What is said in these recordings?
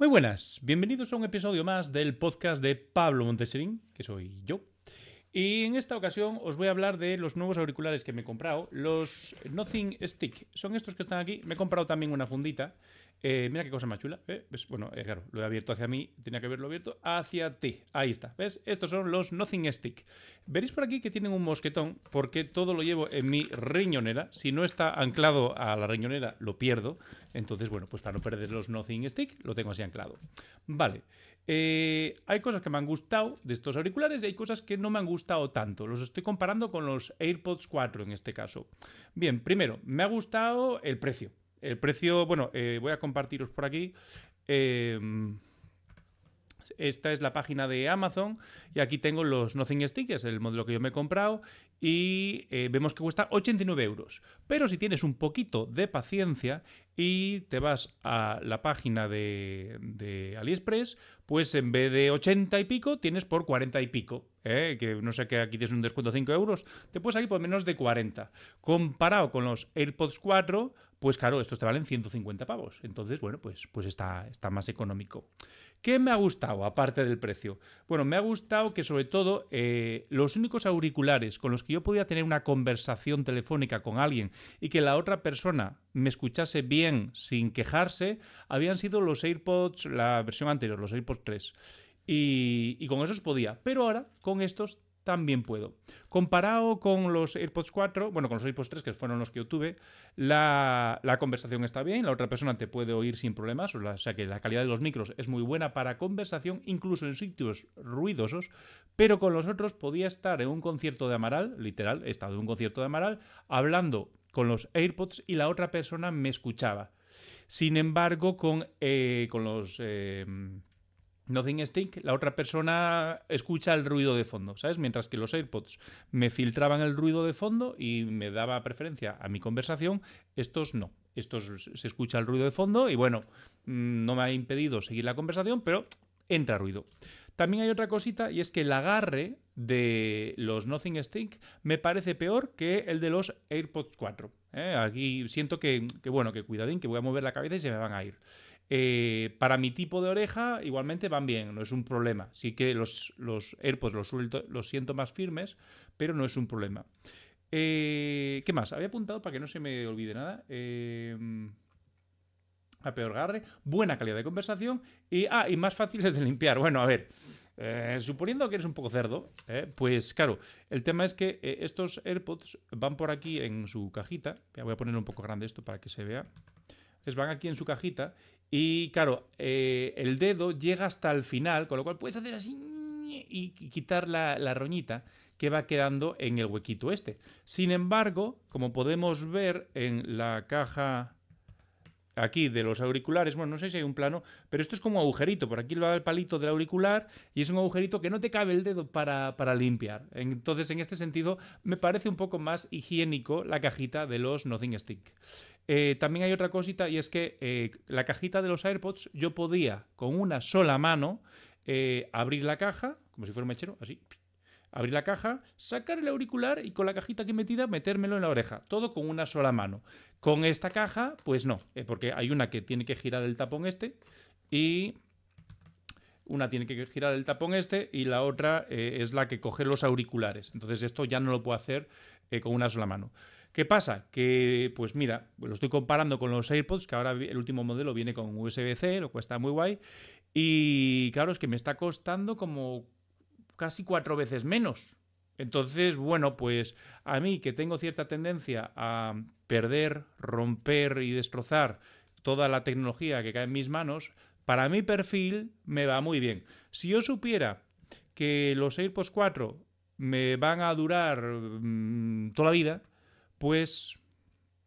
Muy buenas, bienvenidos a un episodio más del podcast de Pablo Monteserín, que soy yo. Y en esta ocasión os voy a hablar de los nuevos auriculares que me he comprado, los Nothing Stick. Son estos que están aquí. Me he comprado también una fundita. Eh, mira qué cosa más chula. ¿eh? Pues, bueno, eh, claro, lo he abierto hacia mí, tenía que haberlo abierto hacia ti. Ahí está. ¿Ves? Estos son los Nothing Stick. Veréis por aquí que tienen un mosquetón porque todo lo llevo en mi riñonera. Si no está anclado a la riñonera, lo pierdo. Entonces, bueno, pues para no perder los Nothing Stick, lo tengo así anclado. Vale. Eh, hay cosas que me han gustado de estos auriculares y e hay cosas que no me han gustado tanto. Los estoy comparando con los AirPods 4 en este caso. Bien, primero, me ha gustado el precio. El precio, bueno, eh, voy a compartiros por aquí. Em, esta es la página de Amazon y aquí tengo los Nothing Stickers, el modelo que yo me he comprado, y eh, vemos que cuesta 89 euros. Pero si tienes un poquito de paciencia y te vas a la página de AliExpress, pues en vez de 80 y pico, tienes por 40 y pico. ¿eh? que no sé que aquí tienes un descuento de 5 euros, te puedes salir por menos de 40. Comparado con los AirPods 4, pues claro, estos te valen 150 pavos. Entonces, bueno, pues, pues está, está más económico. ¿Qué me ha gustado, aparte del precio? Bueno, me ha gustado que sobre todo eh, los únicos auriculares con los que yo podía tener una conversación telefónica con alguien y que la otra persona me escuchase bien sin quejarse, habían sido los AirPods, la versión anterior, los AirPods 3 y, con esos podía. Pero ahora con estos también puedo. Comparado con los AirPods 4, bueno, con los AirPods 3, que fueron los que obtuve, tuve, la, conversación está bien, la otra persona te puede oír sin problemas, o, sea que la calidad de los micros es muy buena para conversación, incluso en sitios ruidosos, pero con los otros podía estar en un concierto de Amaral, literal, he estado en un concierto de Amaral, hablando con los AirPods y la otra persona me escuchaba. Sin embargo, con, eh, con los... Eh, Nothing Stink, la otra persona escucha el ruido de fondo, ¿sabes? Mientras que los AirPods me filtraban el ruido de fondo y me daba preferencia a mi conversación, estos no. Estos se escucha el ruido de fondo y bueno, mm, no me ha impedido seguir la conversación, pero entra ruido. También hay otra cosita y es que el agarre de los Nothing Stink me parece peor que el de los AirPods 4. ¿eh? Aquí siento que, que, bueno, que cuidadín, que voy a mover la cabeza y se me van a ir. Eh, para mi tipo de oreja igualmente van bien, no es un problema. Sí que los, AirPods los, siento más firmes, pero no es un problema. Eh, ¿Qué más? Había apuntado para que no se me olvide nada. Eh, a peor garre, buena calidad de conversación y, ah, y más fáciles de limpiar. Bueno, a ver. suponiendo que eres un poco cerdo, pues claro, el tema es que estos AirPods van por aquí en su cajita. voy a poner un poco grande esto para que se vea. Les van aquí en su cajita y claro, eh, el dedo llega hasta el final, con lo cual puedes hacer así y quitar la, la, roñita que va quedando en el huequito este. Sin embargo, como podemos ver en la caja aquí de los auriculares. Bueno, no sé si hay un plano, pero esto es como agujerito. Por aquí va el palito del auricular y es un agujerito que no te cabe el dedo para, limpiar. Entonces, en este sentido, me parece un poco más higiénico la cajita de los Nothing Stick. Eh, también hay otra cosita y es que eh, la cajita de los AirPods yo podía con una sola mano eh, abrir la caja, como si fuera un mechero, así, abrir la caja, sacar el auricular y con la cajita que metida metérmelo en la oreja, todo con una sola mano. Con esta caja, pues no, eh, porque hay una que tiene que girar el tapón este y una tiene que girar el tapón este y la otra eh, es la que coge los auriculares. Entonces esto ya no lo puedo hacer eh, con una sola mano. ¿Qué pasa? Que, pues mira, lo estoy comparando con los AirPods, que ahora el último modelo viene con USB-C, lo cuesta muy guay. Y claro, es que me está costando como casi cuatro veces menos. Entonces, bueno, pues a mí que tengo cierta tendencia a perder, romper y destrozar toda la tecnología que cae en mis manos, para mi perfil me va muy bien. Si yo supiera que los AirPods 4 me van a durar mm, toda la vida, pues...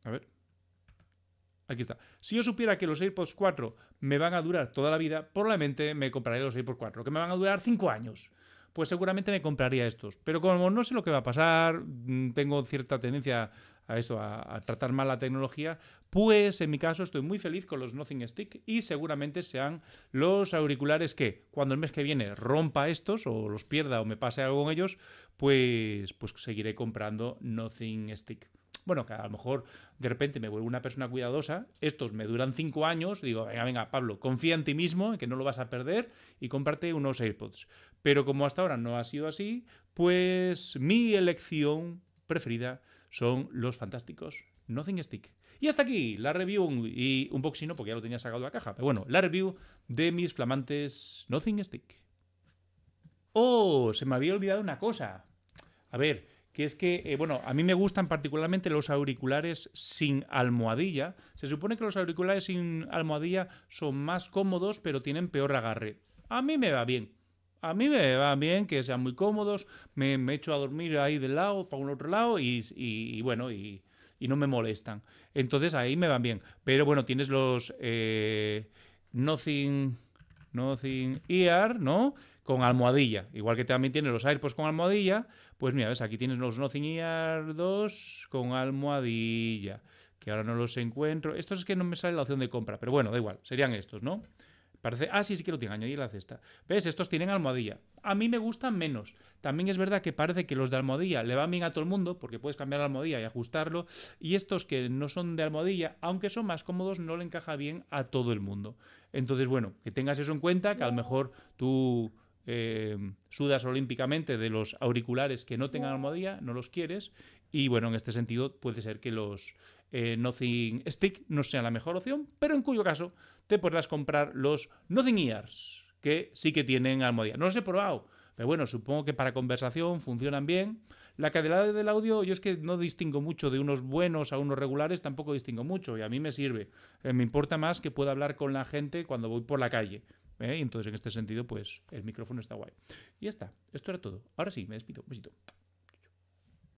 A ver. Aquí está. Si yo supiera que los AirPods 4 me van a durar toda la vida, probablemente me compraré los AirPods 4, que me van a durar cinco años pues seguramente me compraría estos. Pero como no sé lo que va a pasar, mm, tengo cierta tendencia a esto, a, tratar mal la tecnología, pues en mi caso estoy muy feliz con los Nothing Stick y seguramente sean los auriculares que cuando el mes que viene rompa estos o los pierda o me pase algo con ellos, pues, pues seguiré comprando Nothing Stick bueno, que a lo mejor de repente me vuelvo una persona cuidadosa, estos me duran cinco años, digo, venga, venga, Pablo, confía en ti mismo, en que no lo vas a perder y comparte unos AirPods. Pero como hasta ahora no ha sido así, pues mi elección preferida son los fantásticos Nothing Stick. Y hasta aquí la review y un boxing, no, porque ya lo tenía sacado de la caja, pero bueno, la review de mis flamantes Nothing Stick. Oh, se me había olvidado una cosa. A ver, que es que, eh, bueno, a mí me gustan particularmente los auriculares sin almohadilla. Se supone que los auriculares sin almohadilla son más cómodos, pero tienen peor agarre. A mí me va bien. A mí me va bien que sean muy cómodos, me, echo a dormir ahí del lado, para un otro lado, y, bueno, y, no me molestan. Entonces ahí me van bien. Pero bueno, tienes los eh, Nothing Ear, ¿no? con almohadilla. Igual que también tiene los AirPods con almohadilla, pues mira, ves, aquí tienes los nociñardos con almohadilla, que ahora no los encuentro. Estos es que no me sale la opción de compra, pero bueno, da igual, serían estos, ¿no? Parece, ah, sí, sí que lo tienen, añadir la cesta. ¿Ves? Estos tienen almohadilla. A mí me gustan menos. También es verdad que parece que los de almohadilla le van bien a todo el mundo, porque puedes cambiar la almohadilla y ajustarlo. Y estos que no son de almohadilla, aunque son más cómodos, no le encaja bien a todo el mundo. Entonces, bueno, que tengas eso en cuenta, que a lo mejor tú eh, sudas olímpicamente de los auriculares que no tengan almohadilla, no los quieres. Y bueno, en este sentido puede ser que los eh, Nothing Stick no sean la mejor opción, pero en cuyo caso te podrás comprar los Nothing Ears, que sí que tienen almohadilla. No los he probado, pero bueno, supongo que para conversación funcionan bien. La calidad del audio, yo es que no distingo mucho de unos buenos a unos regulares, tampoco distingo mucho y a mí me sirve. Eh, me importa más que pueda hablar con la gente cuando voy por la calle. ¿eh? entonces en este sentido, pues el micrófono está guay. Y ya está, esto era todo. Ahora sí, me despido. besito.